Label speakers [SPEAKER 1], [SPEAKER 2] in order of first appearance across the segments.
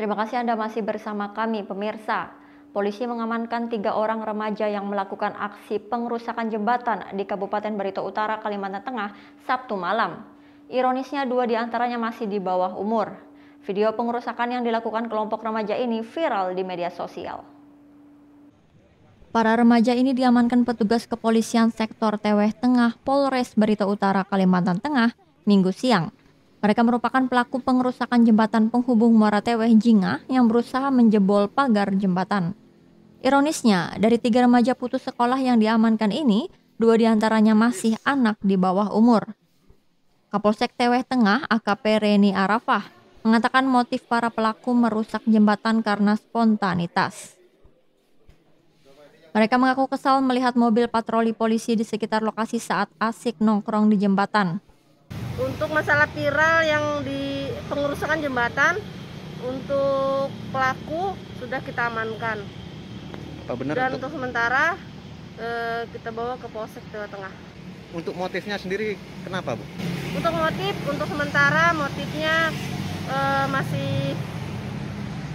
[SPEAKER 1] Terima kasih Anda masih bersama kami, pemirsa. Polisi mengamankan tiga orang remaja yang melakukan aksi pengerusakan jembatan di Kabupaten Barito Utara, Kalimantan Tengah, Sabtu malam. Ironisnya dua di antaranya masih di bawah umur. Video pengerusakan yang dilakukan kelompok remaja ini viral di media sosial. Para remaja ini diamankan petugas kepolisian sektor Teweh Tengah Polres Barito Utara Kalimantan Tengah Minggu siang. Mereka merupakan pelaku pengerusakan jembatan penghubung Muara Teweh Jinga yang berusaha menjebol pagar jembatan. Ironisnya, dari tiga remaja putus sekolah yang diamankan ini, dua diantaranya masih anak di bawah umur. Kapolsek Teweh Tengah AKP Reni Arafah mengatakan motif para pelaku merusak jembatan karena spontanitas. Mereka mengaku kesal melihat mobil patroli polisi di sekitar lokasi saat asik nongkrong di jembatan
[SPEAKER 2] untuk masalah viral yang di pengurusan jembatan untuk pelaku sudah kita amankan apa benar dan untuk, untuk sementara e, kita bawa ke polsek Jawa Tengah untuk motifnya sendiri kenapa bu untuk motif untuk sementara motifnya e, masih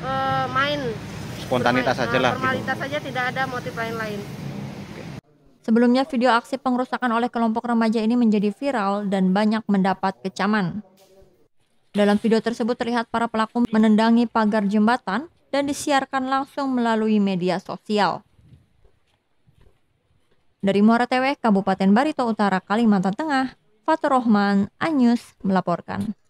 [SPEAKER 2] e, main spontanitas saja lah nah, gitu. formalitas saja tidak ada motif lain-lain
[SPEAKER 1] Sebelumnya video aksi pengerusakan oleh kelompok remaja ini menjadi viral dan banyak mendapat kecaman. Dalam video tersebut terlihat para pelaku menendangi pagar jembatan dan disiarkan langsung melalui media sosial. Dari Muara Teweh, Kabupaten Barito Utara, Kalimantan Tengah, Fatur Rohman, Anyus melaporkan.